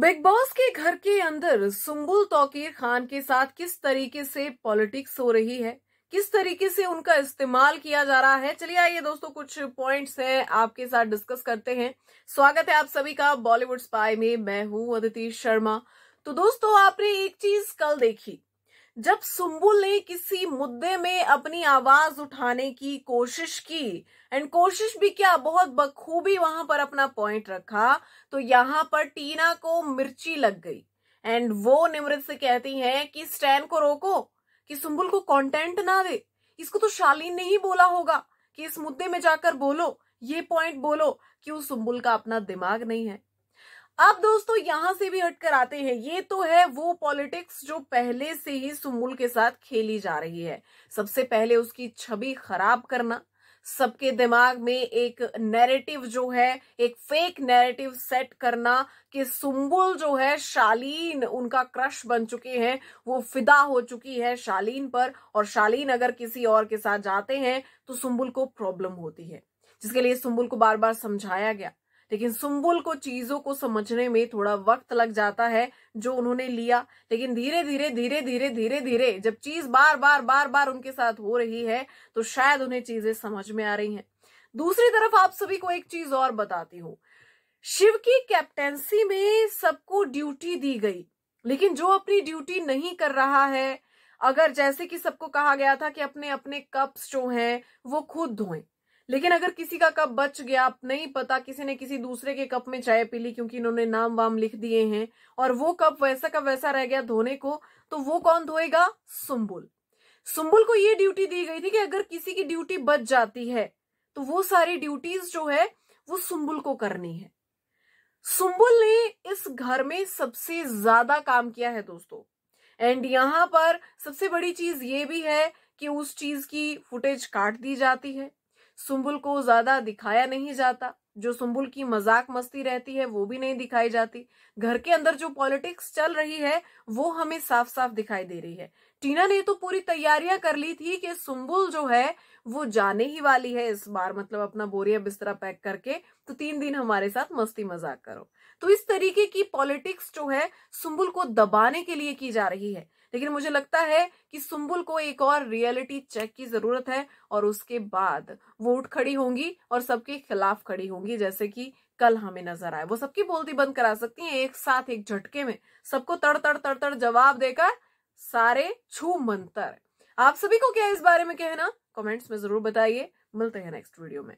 big boss के घर के अंदर सुम्बुल तोकीर खान के साथ किस तरीके से पॉलिटिक्स हो रही है किस तरीके से उनका इस्तेमाल किया जा रहा है चलिए आइए दोस्तों कुछ पॉइंट्स हैं आपके साथ डिस्कस करते हैं स्वागत है आप सभी का बॉलीवुड स्पाई में मैं हूं अदिति शर्मा तो दोस्तों आपने एक चीज कल देखी जब सुम्बुल ने किसी मुद्दे में अपनी आवाज उठाने की कोशिश की एंड कोशिश भी क्या बहुत बखूबी वहां पर अपना पॉइंट रखा तो यहां पर टीना को मिर्ची लग गई एंड वो निमृत से कहती है कि स्टैन को रोको कि सुम्बुल को कंटेंट ना दे इसको तो शालीन ने ही बोला होगा कि इस मुद्दे में जाकर बोलो ये पॉइंट बोलो कि वो सुम्बुल का अपना दिमाग नहीं है अब दोस्तों यहां से भी हटकर आते हैं ये तो है वो पॉलिटिक्स जो पहले से ही सुमूल के साथ खेली जा रही है सबसे पहले उसकी छवि खराब करना सबके दिमाग में एक नैरेटिव जो है एक फेक नैरेटिव सेट करना कि सुम्बुल जो है शालीन उनका क्रश बन चुके हैं वो फिदा हो चुकी है शालीन पर और शालीन अगर किसी और के साथ जाते हैं तो सुम्बुल को प्रॉब्लम होती है जिसके लिए सुम्बुल को बार बार समझाया गया लेकिन सुम्बुल को चीजों को समझने में थोड़ा वक्त लग जाता है जो उन्होंने लिया लेकिन धीरे धीरे धीरे धीरे धीरे धीरे जब चीज बार बार बार बार उनके साथ हो रही है तो शायद उन्हें चीजें समझ में आ रही हैं दूसरी तरफ आप सभी को एक चीज और बताती हूँ शिव की कैप्टेंसी में सबको ड्यूटी दी गई लेकिन जो अपनी ड्यूटी नहीं कर रहा है अगर जैसे कि सबको कहा गया था कि अपने अपने कप्स जो हैं वो खुद धोएं लेकिन अगर किसी का कप बच गया आप नहीं पता किसी ने किसी दूसरे के कप में चाय पी ली क्योंकि इन्होंने नाम वाम लिख दिए हैं और वो कप वैसा का वैसा रह गया धोने को तो वो कौन धोएगा सुम्बुल सुम्बुल को ये ड्यूटी दी गई थी कि अगर किसी की ड्यूटी बच जाती है तो वो सारी ड्यूटीज जो है वो सुम्बुल को करनी है सुम्बुल ने इस घर में सबसे ज्यादा काम किया है दोस्तों एंड यहां पर सबसे बड़ी चीज ये भी है कि उस चीज की फुटेज काट दी जाती है सुम्बुल को ज्यादा दिखाया नहीं जाता जो सुम्बुल की मजाक मस्ती रहती है वो भी नहीं दिखाई जाती घर के अंदर जो पॉलिटिक्स चल रही है वो हमें साफ साफ दिखाई दे रही है टीना ने तो पूरी तैयारियां कर ली थी कि सुम्बुल जो है वो जाने ही वाली है इस बार मतलब अपना बोरिया बिस्तरा पैक करके तो तीन दिन हमारे साथ मस्ती मजाक करो तो इस तरीके की पॉलिटिक्स जो है सुम्बुल को दबाने के लिए की जा रही है लेकिन मुझे लगता है कि सुम्बुल को एक और रियलिटी चेक की जरूरत है और उसके बाद वो उठ खड़ी होंगी और सबके खिलाफ खड़ी होंगी जैसे कि कल हमें नजर आए वो सबकी बोलती बंद करा सकती हैं एक साथ एक झटके में सबको तड़ तड़ तड़ तड़ जवाब देकर सारे छू मंतर आप सभी को क्या इस बारे में कहना कमेंट्स में जरूर बताइए मिलते हैं नेक्स्ट वीडियो में